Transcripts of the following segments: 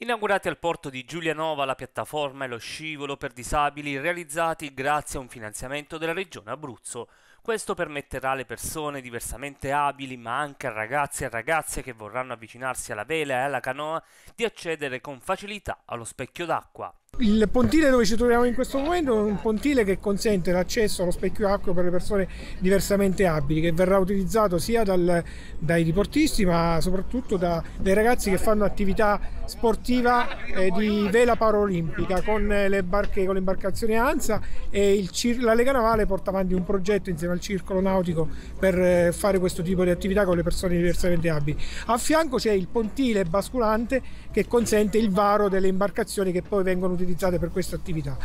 Inaugurati al porto di Giulianova la piattaforma e lo scivolo per disabili realizzati grazie a un finanziamento della Regione Abruzzo. Questo permetterà alle persone diversamente abili, ma anche a ragazzi e ragazze che vorranno avvicinarsi alla vela e alla canoa, di accedere con facilità allo specchio d'acqua. Il pontile dove ci troviamo in questo momento è un pontile che consente l'accesso allo specchio acqueo per le persone diversamente abili, che verrà utilizzato sia dal, dai riportisti ma soprattutto dai ragazzi che fanno attività sportiva eh, di vela paraolimpica con le, barche, con le imbarcazioni ANSA e il, la Lega Navale porta avanti un progetto insieme al circolo nautico per eh, fare questo tipo di attività con le persone diversamente abili. A fianco c'è il pontile basculante che consente il varo delle imbarcazioni che poi vengono utilizzate utilizzate per questa attività.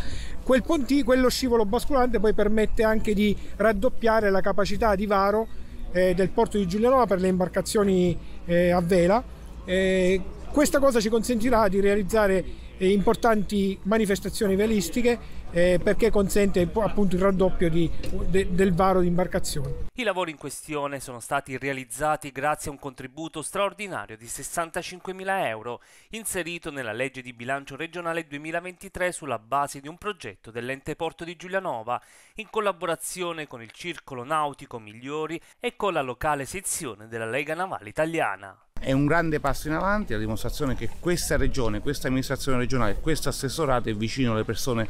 Quel ponti, quello scivolo basculante poi permette anche di raddoppiare la capacità di varo eh, del porto di Giulianova per le imbarcazioni eh, a vela. Eh, questa cosa ci consentirà di realizzare importanti manifestazioni velistiche eh, perché consente appunto il raddoppio di, de, del varo di imbarcazioni. I lavori in questione sono stati realizzati grazie a un contributo straordinario di 65.000 euro inserito nella legge di bilancio regionale 2023 sulla base di un progetto dell'ente porto di Giulianova in collaborazione con il Circolo Nautico Migliori e con la locale sezione della Lega Navale Italiana è un grande passo in avanti, la dimostrazione che questa regione, questa amministrazione regionale, questo assessorato è vicino alle persone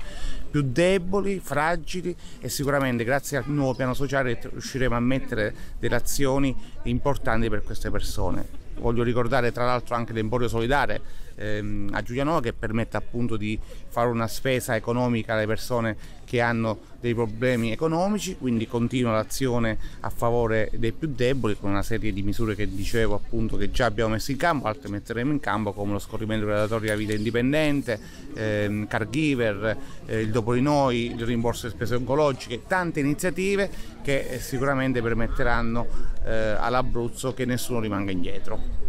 più deboli, fragili e sicuramente grazie al nuovo piano sociale riusciremo a mettere delle azioni importanti per queste persone. Voglio ricordare tra l'altro anche l'emporio solidare ehm, a Giulianova che permette appunto di fare una spesa economica alle persone che hanno dei problemi economici, quindi continua l'azione a favore dei più deboli con una serie di misure che dicevo appunto che già abbiamo messo in campo, altre metteremo in campo come lo scorrimento predatorio a vita indipendente, ehm, caregiver, eh, il dopo di noi, il rimborso delle spese oncologiche, tante iniziative che eh, sicuramente permetteranno eh, all'Abruzzo che nessuno rimanga indietro.